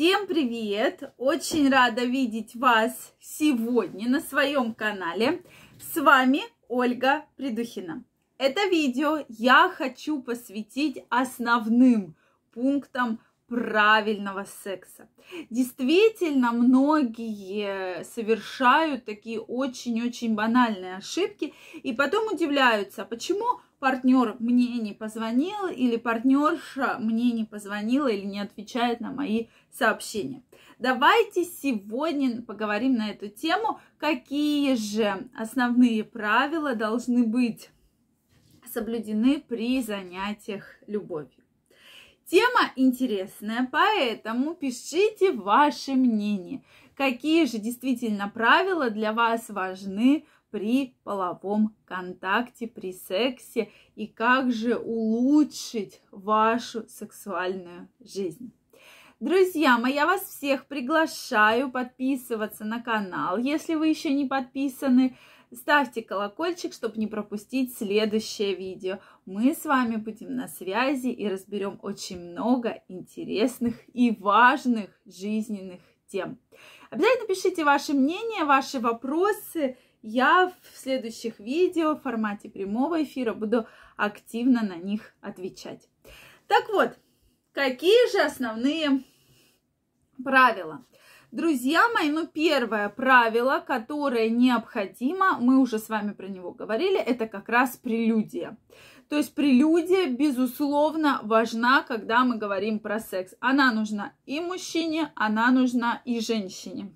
Всем привет! Очень рада видеть вас сегодня на своем канале. С вами Ольга Придухина. Это видео я хочу посвятить основным пунктам правильного секса. Действительно, многие совершают такие очень-очень банальные ошибки и потом удивляются, а почему партнер мне не позвонил или партнерша мне не позвонила или не отвечает на мои сообщения. Давайте сегодня поговорим на эту тему, какие же основные правила должны быть соблюдены при занятиях любовью. Тема интересная, поэтому пишите ваше мнение. Какие же действительно правила для вас важны при половом контакте, при сексе и как же улучшить вашу сексуальную жизнь. Друзья мои, я вас всех приглашаю подписываться на канал. Если вы еще не подписаны, ставьте колокольчик, чтобы не пропустить следующее видео. Мы с вами будем на связи и разберем очень много интересных и важных жизненных тем. Обязательно пишите ваше мнение, ваши вопросы я в следующих видео в формате прямого эфира буду активно на них отвечать. Так вот, какие же основные правила? Друзья мои, ну первое правило, которое необходимо, мы уже с вами про него говорили, это как раз прелюдия. То есть прелюдия, безусловно, важна, когда мы говорим про секс. Она нужна и мужчине, она нужна и женщине.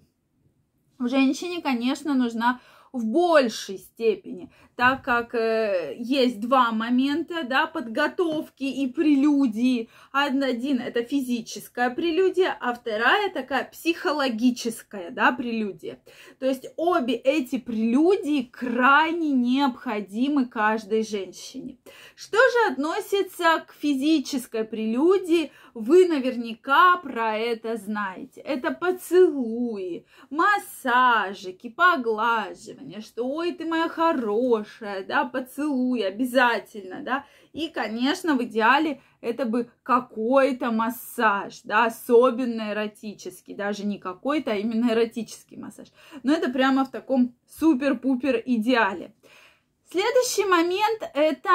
Женщине, конечно, нужна в большей степени, так как э, есть два момента, да, подготовки и прелюдии. Один это физическая прелюдия, а вторая такая психологическая, да, прелюдия. То есть обе эти прелюдии крайне необходимы каждой женщине. Что же относится к физической прелюдии, вы наверняка про это знаете. Это поцелуи, массажики, поглаживания что «Ой, ты моя хорошая, да, поцелуй обязательно», да, и, конечно, в идеале это бы какой-то массаж, да, особенно эротический, даже не какой-то, а именно эротический массаж. Но это прямо в таком супер-пупер идеале. Следующий момент – это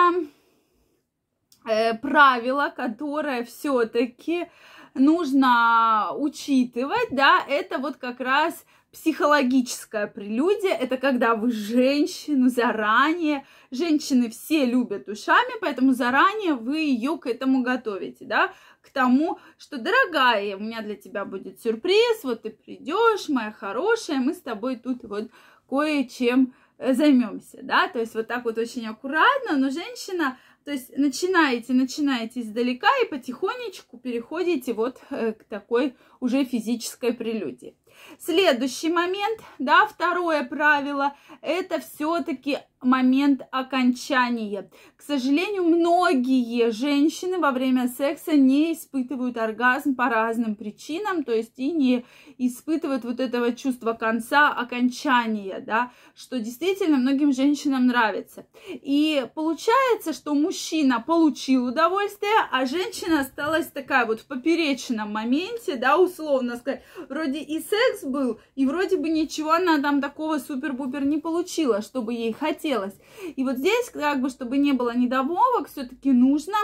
э, правило, которое все-таки нужно учитывать, да, это вот как раз Психологическая прелюдия – это когда вы женщину заранее, женщины все любят ушами, поэтому заранее вы ее к этому готовите, да, к тому, что, дорогая, у меня для тебя будет сюрприз, вот ты придешь, моя хорошая, мы с тобой тут вот кое-чем э, займемся, да, то есть вот так вот очень аккуратно, но женщина, то есть начинаете, начинаете издалека и потихонечку переходите вот э, к такой уже физической прелюдии. Следующий момент, да, второе правило, это все-таки момент окончания. К сожалению, многие женщины во время секса не испытывают оргазм по разным причинам, то есть и не испытывают вот этого чувства конца, окончания, да, что действительно многим женщинам нравится. И получается, что мужчина получил удовольствие, а женщина осталась такая вот в поперечном моменте, да, условно сказать, вроде и секс секс был, и вроде бы ничего она там такого супер-пупер не получила, чтобы ей хотелось. И вот здесь, как бы, чтобы не было недомовок, все-таки нужно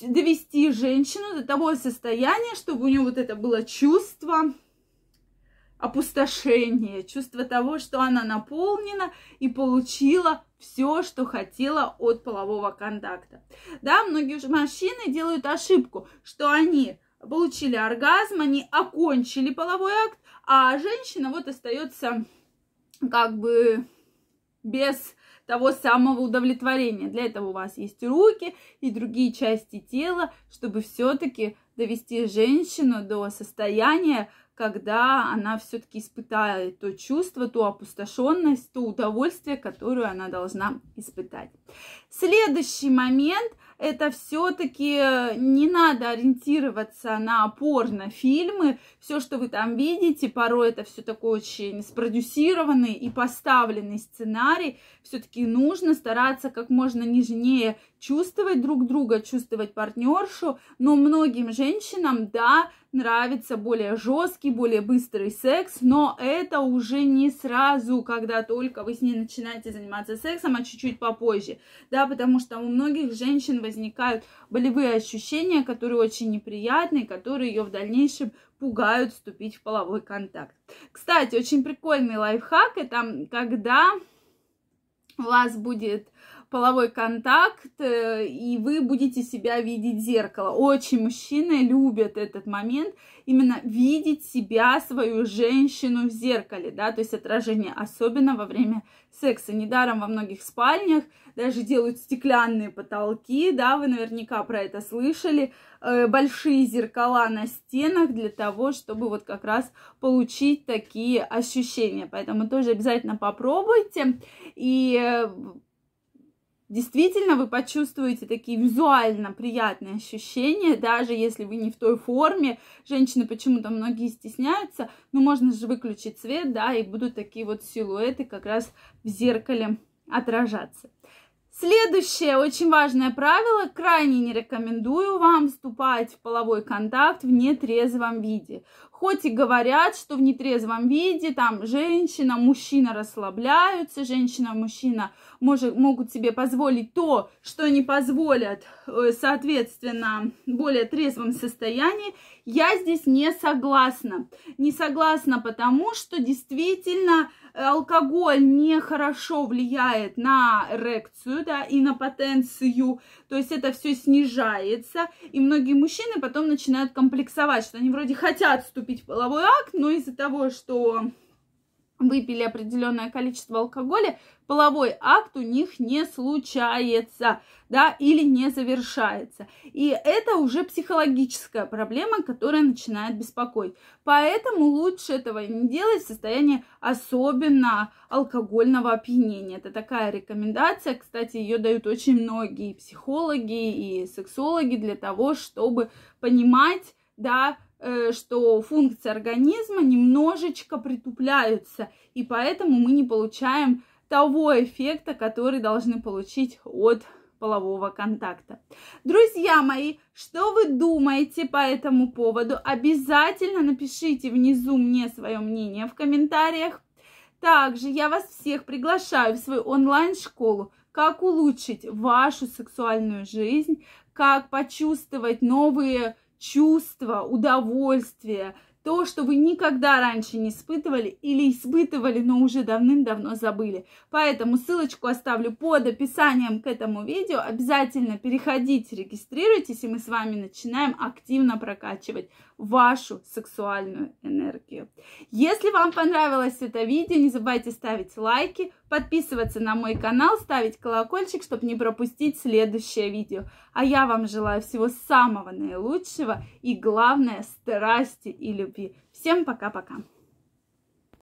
довести женщину до того состояния, чтобы у нее вот это было чувство опустошения, чувство того, что она наполнена и получила все, что хотела от полового контакта. Да, многие мужчины делают ошибку, что они получили оргазм, они окончили половой акт, а женщина вот остается как бы без того самого удовлетворения. Для этого у вас есть руки и другие части тела, чтобы все-таки довести женщину до состояния, когда она все-таки испытает то чувство, ту опустошенность, то удовольствие, которое она должна испытать. Следующий момент это все-таки э, не надо ориентироваться на фильмы, Все, что вы там видите, порой это все такое очень спродюсированный и поставленный сценарий. Все-таки нужно стараться как можно нежнее чувствовать друг друга, чувствовать партнершу, но многим женщинам, да, нравится более жесткий, более быстрый секс, но это уже не сразу, когда только вы с ней начинаете заниматься сексом, а чуть-чуть попозже, да, потому что у многих женщин возникают болевые ощущения, которые очень неприятные, которые ее в дальнейшем пугают вступить в половой контакт. Кстати, очень прикольный лайфхак, это когда у вас будет половой контакт, э, и вы будете себя видеть в зеркало. Очень мужчины любят этот момент, именно видеть себя, свою женщину в зеркале, да, то есть отражение, особенно во время секса. Недаром во многих спальнях даже делают стеклянные потолки, да, вы наверняка про это слышали, э, большие зеркала на стенах для того, чтобы вот как раз получить такие ощущения. Поэтому тоже обязательно попробуйте. И э, Действительно, вы почувствуете такие визуально приятные ощущения, даже если вы не в той форме. Женщины почему-то многие стесняются, но можно же выключить свет, да, и будут такие вот силуэты как раз в зеркале отражаться. Следующее очень важное правило. Крайне не рекомендую вам вступать в половой контакт в нетрезвом виде. Хоть и говорят, что в нетрезвом виде там женщина, мужчина расслабляются, женщина, мужчина может, могут себе позволить то, что не позволят, э, соответственно, более трезвом состоянии. Я здесь не согласна. Не согласна, потому что действительно э, алкоголь нехорошо влияет на эрекцию, да, и на потенцию, то есть это все снижается, и многие мужчины потом начинают комплексовать, что они вроде хотят вступить в половой акт, но из-за того, что выпили определенное количество алкоголя, половой акт у них не случается, да, или не завершается. И это уже психологическая проблема, которая начинает беспокоить. Поэтому лучше этого не делать в состоянии особенно алкогольного опьянения. Это такая рекомендация, кстати, ее дают очень многие психологи и сексологи для того, чтобы понимать, да, Э, что функции организма немножечко притупляются, и поэтому мы не получаем того эффекта, который должны получить от полового контакта. Друзья мои, что вы думаете по этому поводу? Обязательно напишите внизу мне свое мнение в комментариях. Также я вас всех приглашаю в свою онлайн-школу «Как улучшить вашу сексуальную жизнь», «Как почувствовать новые чувство, удовольствие, то, что вы никогда раньше не испытывали или испытывали, но уже давным-давно забыли. Поэтому ссылочку оставлю под описанием к этому видео. Обязательно переходите, регистрируйтесь, и мы с вами начинаем активно прокачивать вашу сексуальную энергию. Если вам понравилось это видео, не забывайте ставить лайки, подписываться на мой канал, ставить колокольчик, чтобы не пропустить следующее видео. А я вам желаю всего самого наилучшего и главное страсти и любви. Всем пока-пока!